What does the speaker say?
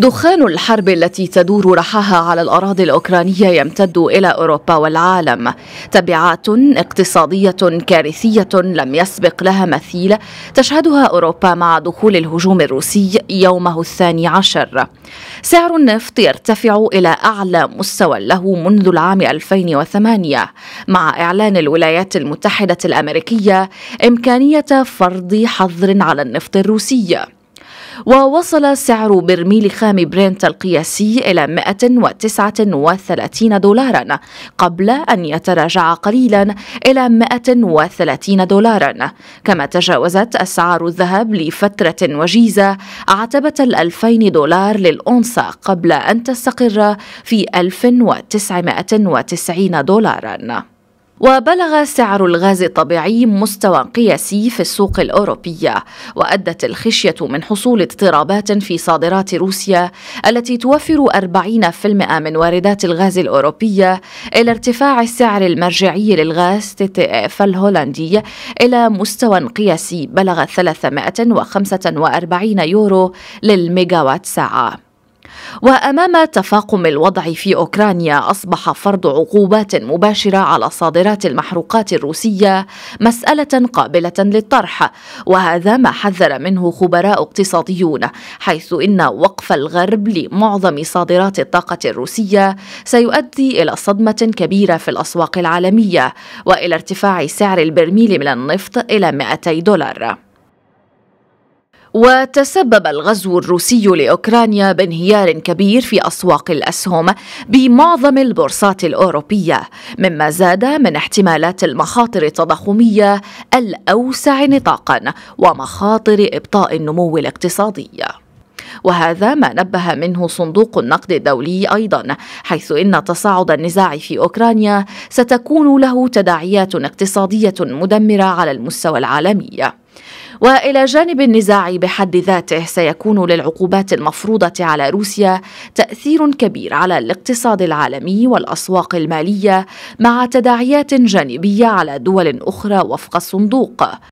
دخان الحرب التي تدور رحاها على الأراضي الأوكرانية يمتد إلى أوروبا والعالم تبعات اقتصادية كارثية لم يسبق لها مثيل تشهدها أوروبا مع دخول الهجوم الروسي يومه الثاني عشر سعر النفط يرتفع إلى أعلى مستوى له منذ العام 2008 مع إعلان الولايات المتحدة الأمريكية إمكانية فرض حظر على النفط الروسي ووصل سعر برميل خام برنت القياسي إلى 139 دولارا قبل أن يتراجع قليلا إلى 130 دولارا كما تجاوزت أسعار الذهب لفترة وجيزة عتبة الألفين 2000 دولار للأونصة قبل أن تستقر في 1990 دولارا وبلغ سعر الغاز الطبيعي مستوى قياسي في السوق الأوروبية وأدت الخشية من حصول اضطرابات في صادرات روسيا التي توفر 40% من واردات الغاز الأوروبية إلى ارتفاع السعر المرجعي للغاز تي تي اف الهولندي إلى مستوى قياسي بلغ 345 يورو للميجاوات ساعة وامام تفاقم الوضع في اوكرانيا اصبح فرض عقوبات مباشره على صادرات المحروقات الروسيه مساله قابله للطرح وهذا ما حذر منه خبراء اقتصاديون حيث ان وقف الغرب لمعظم صادرات الطاقه الروسيه سيؤدي الى صدمه كبيره في الاسواق العالميه والى ارتفاع سعر البرميل من النفط الى 200 دولار وتسبب الغزو الروسي لاوكرانيا بانهيار كبير في اسواق الاسهم بمعظم البورصات الاوروبيه مما زاد من احتمالات المخاطر التضخميه الاوسع نطاقا ومخاطر ابطاء النمو الاقتصادي وهذا ما نبه منه صندوق النقد الدولي ايضا حيث ان تصاعد النزاع في اوكرانيا ستكون له تداعيات اقتصاديه مدمره على المستوى العالمي والى جانب النزاع بحد ذاته سيكون للعقوبات المفروضه على روسيا تاثير كبير على الاقتصاد العالمي والاسواق الماليه مع تداعيات جانبيه على دول اخرى وفق الصندوق